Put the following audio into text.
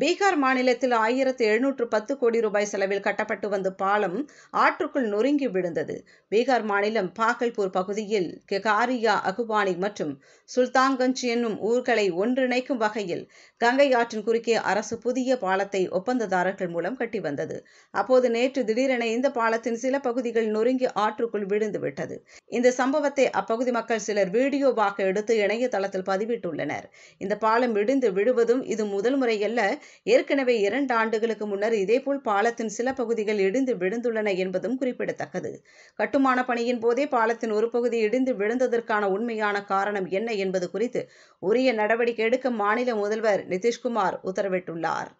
பீகார் மாநிலத்தில் ஆயிரத்து எழுநூற்று பத்து கோடி ரூபாய் செலவில் கட்டப்பட்டு வந்த பாலம் ஆற்றுக்குள் நொறுங்கி விழுந்தது பீகார் மாநிலம் பாகல்பூர் பகுதியில் கெகாரியா அகுபானி மற்றும் சுல்தான்கஞ்ச் என்னும் ஊர்களை ஒன்றிணைக்கும் வகையில் கங்கை ஆற்றின் குறுக்கே அரசு புதிய பாலத்தை ஒப்பந்ததாரர்கள் மூலம் கட்டி வந்தது அப்போது நேற்று திடீரென இந்த பாலத்தின் சில பகுதிகள் நொறுங்கி ஆற்றுக்குள் விழுந்து விட்டது இந்த சம்பவத்தை அப்பகுதி மக்கள் சிலர் வீடியோவாக எடுத்து இணையதளத்தில் பதிவிட்டுள்ளனர் இந்த பாலம் இடிந்து விழுவதும் இது முதல் முறையல்ல ஏற்கனவே இரண்டு ஆண்டுகளுக்கு முன்னர் இதேபோல் பாலத்தின் சில பகுதிகள் இடிந்து விழுந்துள்ளன என்பதும் குறிப்பிடத்தக்கது கட்டுமான பணியின் போதே பாலத்தின் ஒரு பகுதி இடிந்து விழுந்ததற்கான உண்மையான காரணம் என்ன என்பது குறித்து உரிய நடவடிக்கை எடுக்க மாநில முதல்வர் நிதிஷ்குமார் உத்தரவிட்டுள்ளார்